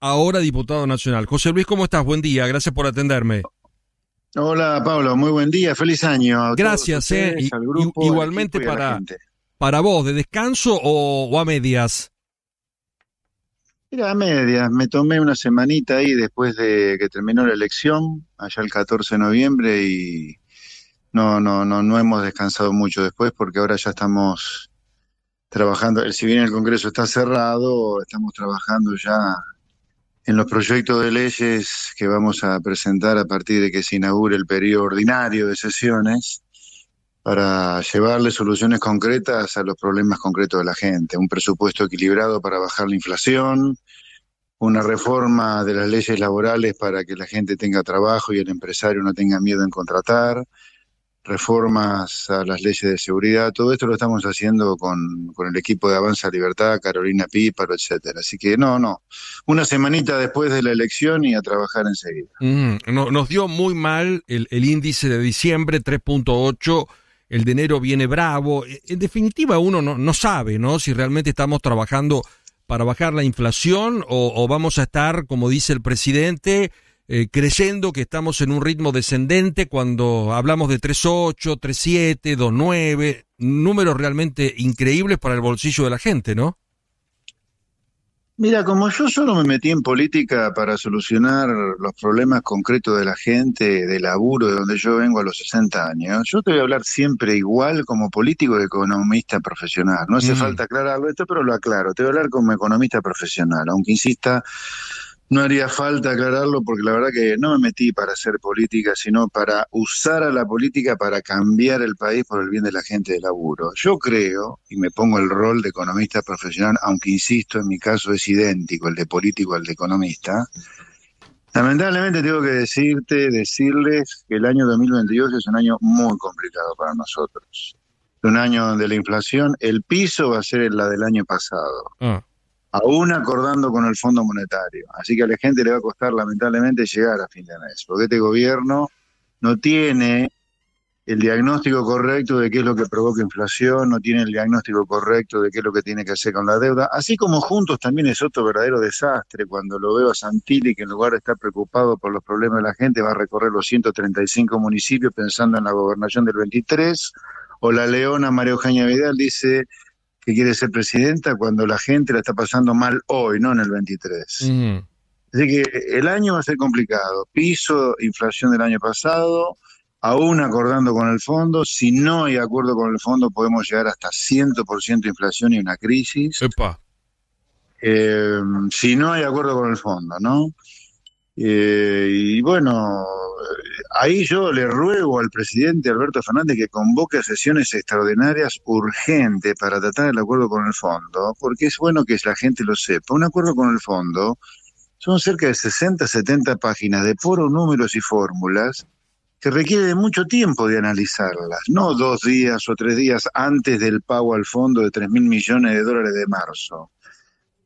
ahora diputado nacional. José Luis, ¿cómo estás? Buen día, gracias por atenderme. Hola Pablo, muy buen día, feliz año. gracias, eh, igualmente para, para vos, ¿de descanso o, a medias? Mira, a medias, me tomé una semanita ahí después de que terminó la elección, allá el 14 de noviembre, y no, no, no, no hemos descansado mucho después porque ahora ya estamos trabajando, si bien el Congreso está cerrado, estamos trabajando ya en los proyectos de leyes que vamos a presentar a partir de que se inaugure el periodo ordinario de sesiones para llevarle soluciones concretas a los problemas concretos de la gente. Un presupuesto equilibrado para bajar la inflación, una reforma de las leyes laborales para que la gente tenga trabajo y el empresario no tenga miedo en contratar, reformas a las leyes de seguridad, todo esto lo estamos haciendo con, con el equipo de Avanza Libertad, Carolina Píparo, etcétera. Así que no, no, una semanita después de la elección y a trabajar enseguida. Mm, nos dio muy mal el, el índice de diciembre, 3.8, el de enero viene bravo. E, en definitiva, uno no, sabe ¿no? si realmente estamos trabajando para bajar la inflación o vamos a estar, como dice el presidente, eh, creyendo que estamos en un ritmo descendente cuando hablamos de 3.8, 3.7, 2.9, números realmente increíbles para el bolsillo de la gente, ¿no? Mira, como yo solo me metí en política para solucionar los problemas concretos de la gente, de laburo, de donde yo vengo a los 60 años, yo te voy a hablar siempre igual como político y economista profesional. No hace mm. falta aclarar esto, pero lo aclaro. Te voy a hablar como economista profesional, aunque insista no haría falta aclararlo porque la verdad que no me metí para hacer política, sino para usar a la política para cambiar el país por el bien de la gente de laburo. Yo creo, y me pongo el rol de economista profesional, aunque insisto, en mi caso es idéntico el de político al de economista, lamentablemente tengo que decirte, decirles que el año 2022 es un año muy complicado para nosotros. Un año de la inflación, el piso va a ser la del año pasado. Ah aún acordando con el Fondo Monetario. Así que a la gente le va a costar lamentablemente llegar a fin de mes, porque este gobierno no tiene el diagnóstico correcto de qué es lo que provoca inflación, no tiene el diagnóstico correcto de qué es lo que tiene que hacer con la deuda, así como juntos también es otro verdadero desastre cuando lo veo a Santilli que en lugar de estar preocupado por los problemas de la gente va a recorrer los 135 municipios pensando en la gobernación del 23, o la leona María Eugenia Vidal dice que quiere ser presidenta cuando la gente la está pasando mal hoy, no en el 23. Así que el año va a ser complicado. Piso, inflación del año pasado, aún acordando con el fondo, si no hay acuerdo con el fondo podemos llegar hasta 100% de inflación y una crisis. Eh, si no hay acuerdo con el fondo, ¿no? Eh, y bueno, Ahí yo le ruego al presidente Alberto Fernández que convoque sesiones extraordinarias urgentes para tratar el acuerdo con el fondo, porque es bueno que la gente lo sepa. Un acuerdo con el fondo son cerca de 60, 70 páginas de puro números y fórmulas que requiere mucho tiempo de analizarlas, no dos días o tres días antes del pago al fondo de tres mil millones de dólares de marzo.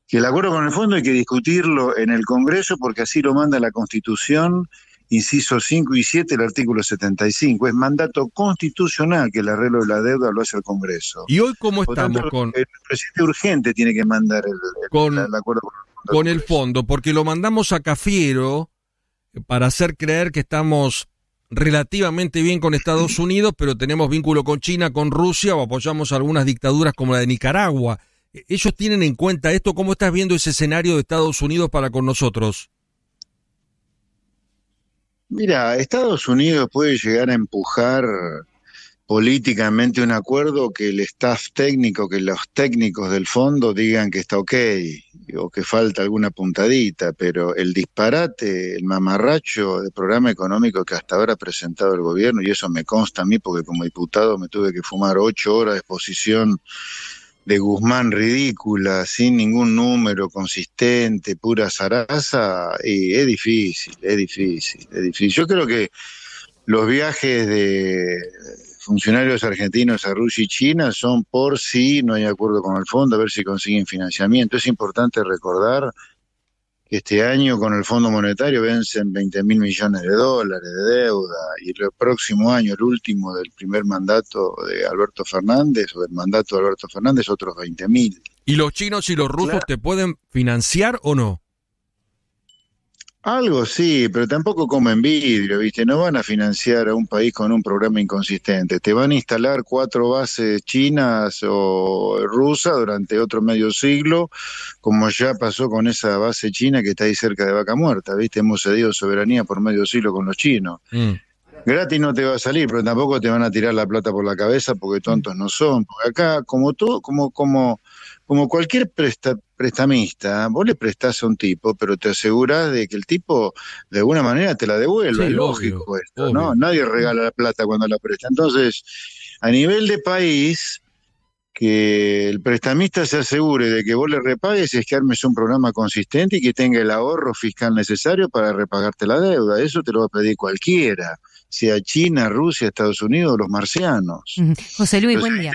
Que el acuerdo con el fondo hay que discutirlo en el Congreso porque así lo manda la Constitución inciso 5 y 7 del artículo 75. Es mandato constitucional que el arreglo de la deuda lo hace el Congreso. ¿Y hoy cómo estamos con...? El presidente urgente tiene que mandar el, con, acuerdo el, con el fondo, porque lo mandamos a Cafiero para hacer creer que estamos relativamente bien con Estados Unidos, pero tenemos vínculo con China, con Rusia o apoyamos algunas dictaduras como la de Nicaragua. ¿E-, ¿Ellos tienen en cuenta esto? ¿Cómo estás viendo ese escenario de Estados Unidos para con nosotros? Mira, Estados Unidos puede llegar a empujar políticamente un acuerdo que el staff técnico, que los técnicos del fondo digan que está ok o que falta alguna puntadita, pero el disparate, el mamarracho del programa económico que hasta ahora ha presentado el gobierno, y eso me consta a mí porque como diputado me tuve que fumar ocho horas de exposición de Guzmán ridícula, sin ningún número consistente, pura zaraza, y es difícil, es difícil, es difícil. Yo creo que los viajes de funcionarios argentinos a Rusia y China son por sí, no hay acuerdo con el fondo, a ver si consiguen financiamiento. Es importante recordar este año con el Fondo Monetario vencen 20 mil millones de dólares de deuda y el próximo año, el último del primer mandato de Alberto Fernández o del mandato de Alberto Fernández, otros 20 mil. ¿Y los chinos y los rusos te pueden financiar o no? Algo sí, pero tampoco como en vidrio, ¿viste? No van a financiar a un país con un programa inconsistente. Te van a instalar cuatro bases chinas o rusas durante otro medio siglo, como ya pasó con esa base china que está ahí cerca de Vaca Muerta, ¿viste? Hemos cedido soberanía por medio siglo con los chinos. Mm. Gratis no te va a salir, pero tampoco te van a tirar la plata por la cabeza porque tontos no son. acá, como todo, como, como, como cualquier prestamista, vos le prestás a un tipo, pero te aseguras de que el tipo de alguna manera te la devuelve. es lógico esto, ¿no? Nadie regala la plata cuando la presta. Entonces, a nivel de país, que el prestamista se asegure de que vos le repagues es que armes un programa consistente y que tenga el ahorro fiscal necesario para repagarte la deuda. Eso te lo va a pedir cualquiera sea China, Rusia, Estados Unidos, los marcianos. José Luis, mm. buen día.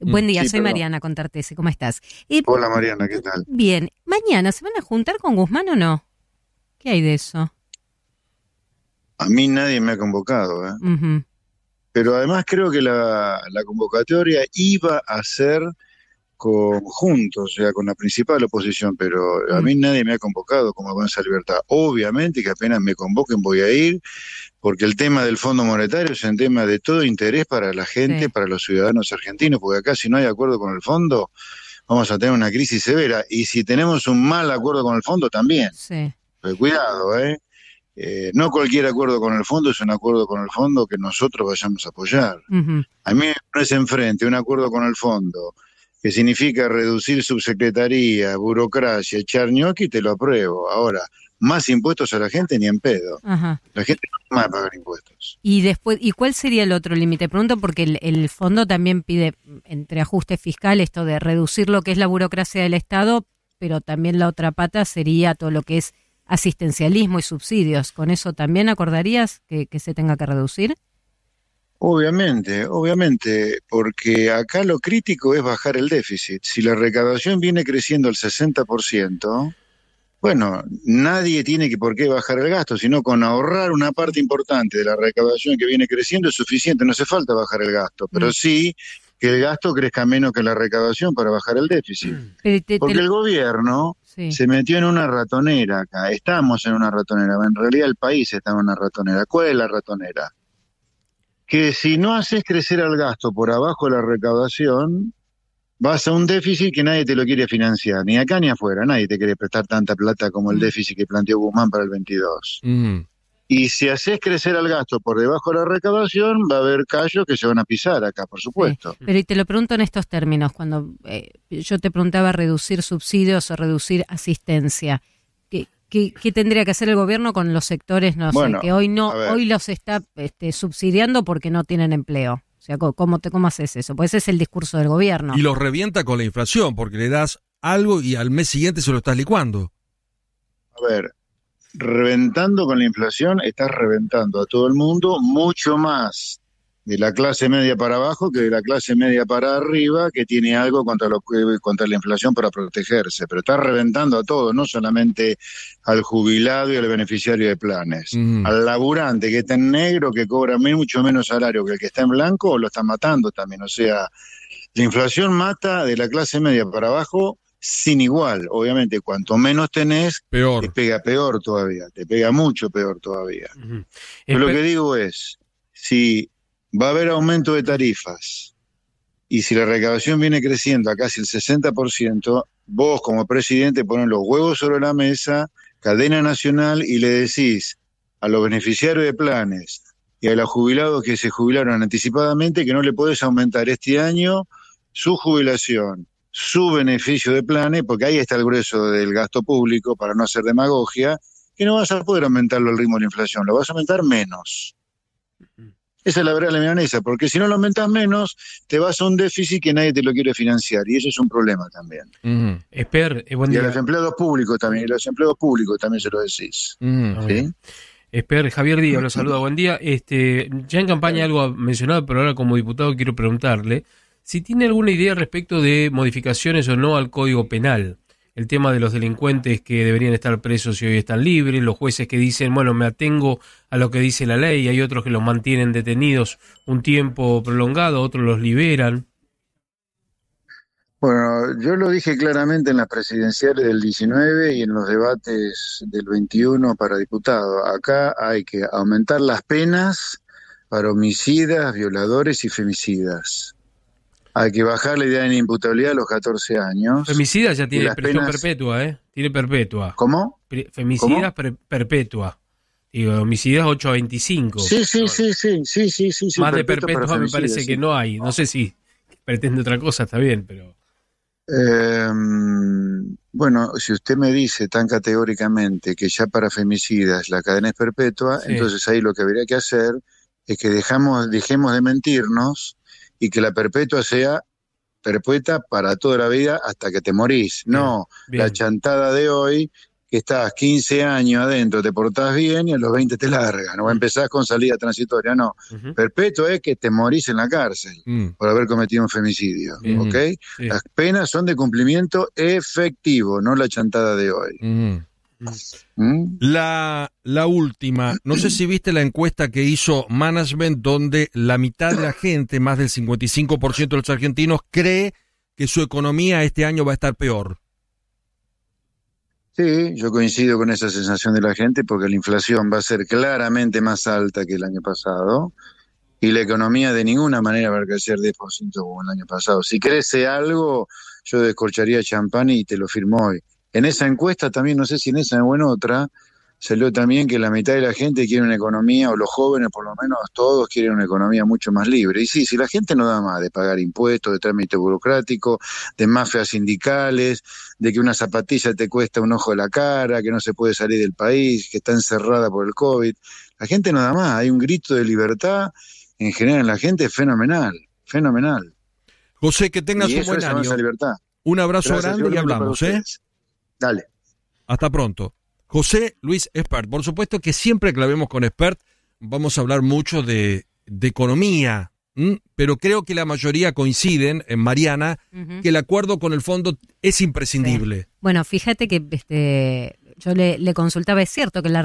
Buen día, soy Mariana Contartese, ¿cómo estás? Eh, Hola Mariana, ¿qué tal? Bien, mañana, ¿se van a juntar con Guzmán o no? ¿Qué hay de eso? A mí nadie me ha convocado, ¿eh? Pero además creo que la, convocatoria iba a ser conjunto, o sea, con la principal oposición, pero a mí mm. nadie me ha convocado como Avanza Libertad. Obviamente que apenas me convoquen voy a ir, porque el tema del Fondo Monetario es un tema de todo interés para la gente, para los ciudadanos argentinos, porque acá si no hay acuerdo con el fondo, vamos a tener una crisis severa. Y si tenemos un mal acuerdo con el fondo, también. Sí. cuidado, ¿eh? ¿eh? no cualquier acuerdo con el fondo es un acuerdo con el fondo que nosotros vayamos a apoyar. A mí no es enfrente un acuerdo con el fondo que significa reducir subsecretaría, burocracia, echar te lo apruebo. Ahora, más impuestos a la gente ni en pedo. La gente no va a pagar impuestos. Y después, ¿y cuál sería el otro límite? Pregunto porque el, fondo también pide entre ajustes fiscales, esto de reducir lo que es la burocracia del Estado, pero también la otra pata sería todo lo que es asistencialismo y subsidios. ¿Con eso también acordarías que, que se tenga que reducir? Obviamente, obviamente, porque acá lo crítico es bajar el déficit. Si la recaudación viene creciendo al 60%, bueno, nadie tiene que por qué bajar el gasto, sino con ahorrar una parte importante de la recaudación que viene creciendo es suficiente, no hace falta bajar el gasto, pero mm. sí que el gasto crezca menos que la recaudación para bajar el déficit. Mm. Porque el gobierno se metió en una ratonera acá, estamos en una ratonera, en realidad el país está en una ratonera. ¿Cuál es la ratonera? que si no haces crecer al gasto por abajo de la recaudación, vas a un déficit que nadie te lo quiere financiar, ni acá ni afuera, nadie te quiere prestar tanta plata como el mm. déficit que planteó Guzmán para el 22. Mm. Y si haces crecer al gasto por debajo de la recaudación, va a haber callos que se van a pisar acá, por supuesto. Pero y te lo pregunto en estos términos, cuando eh, yo te preguntaba reducir subsidios o reducir asistencia, ¿Qué, tendría que hacer el gobierno con los sectores, no que hoy no, hoy los está este, subsidiando porque no tienen empleo? O sea, ¿cómo, te, ¿cómo haces eso? Pues ese es el discurso del gobierno. Y los revienta con la inflación, porque le das algo y al mes siguiente se lo estás licuando. A ver, reventando con la inflación, estás reventando a todo el mundo mucho más de la clase media para abajo que de la clase media para arriba, que tiene algo contra, lo, contra la inflación para protegerse, pero está reventando a todos, no solamente al jubilado y al beneficiario de planes, al laburante que está en negro, que cobra mucho menos salario que el que está en blanco, lo está matando también, o sea, la inflación mata de la clase media para abajo sin igual, obviamente, cuanto menos tenés, peor. te pega peor todavía, te pega mucho peor todavía. Pero lo que digo es, si va a haber aumento de tarifas. Y si la recaudación viene creciendo a casi el 60%, vos como presidente pones los huevos sobre la mesa, cadena nacional, y le decís a los beneficiarios de planes y a los jubilados que se jubilaron anticipadamente que no le podés aumentar este año su jubilación, su beneficio de planes, porque ahí está el grueso del gasto público, para no hacer demagogia, que no vas a poder aumentarlo al ritmo de la inflación, lo vas a aumentar menos. Esa es la verdad de la milanesa, porque si no lo aumentas menos, te vas a un déficit que nadie te lo quiere financiar, y eso es un problema también. Esper, eh, buen y a los empleados públicos también, y a los empleados públicos también se lo decís. Esper, Javier Díaz, lo saluda, buen día. Este, ya en campaña algo ha mencionado, pero ahora como diputado quiero preguntarle si tiene alguna idea respecto de modificaciones o no al Código Penal el tema de los delincuentes que deberían estar presos y hoy están libres, los jueces que dicen, bueno, me atengo a lo que dice la ley, hay otros que los mantienen detenidos un tiempo prolongado, otros los liberan. Bueno, yo lo dije claramente en las presidenciales del 19 y en los debates del 21 para diputado. Acá hay que aumentar las penas para homicidas, violadores y femicidas hay que bajar la idea de imputabilidad a los 14 años. Femicidas ya tiene prisión perpetua, ¿eh? Tiene perpetua. ¿Cómo? Femicidas perpetua. Digo, homicidas 8 a 25. Sí, sí, sí, sí, sí, sí, sí. Más de perpetua me parece que no hay. No sé si pretende otra cosa, está bien, pero... Em, bueno, si usted me dice tan categóricamente que ya para femicidas la cadena es perpetua, entonces ahí lo que habría que hacer es que dejamos, dejemos de mentirnos y que la perpetua sea perpetua para toda la vida hasta que te morís. No, la chantada de hoy, que estás 15 años adentro, te portás bien y a los 20 te largan, o mm. empezás con salida transitoria, no. Perpetua es que te morís en la cárcel mm. por haber cometido un femicidio, mm. Las penas son de cumplimiento efectivo, no la chantada de hoy. Mm. La, última, no sé si viste la encuesta que hizo Management, donde la mitad de la gente, más del 55% de los argentinos, cree que su economía este año va a estar peor. Sí, yo coincido con esa sensación de la gente porque la inflación va a ser claramente más alta que el año pasado y la economía de ninguna manera va a crecer 10% como el año pasado. Si crece algo, yo descorcharía champán y te lo firmo hoy. En esa encuesta también, no sé si en esa o en otra, salió también que la mitad de la gente quiere una economía, o los jóvenes por lo menos todos quieren una economía mucho más libre. Y sí, si la gente no da más de pagar impuestos, de trámite burocrático, de mafias sindicales, de que una zapatilla te cuesta un ojo de la cara, que no se puede salir del país, que está encerrada por el COVID, la gente no da más, hay un grito de libertad en general en la gente fenomenal, fenomenal. José, que tengas un buen año. Libertad. Un abrazo grande y hablamos, ¿eh? Hasta pronto. José Luis Espert. Por supuesto que siempre que clavemos con Espert. Vamos a hablar mucho de, economía, pero creo que la mayoría coinciden en Mariana que el acuerdo con el fondo es imprescindible. Bueno, fíjate que este, yo le consultaba, es cierto que la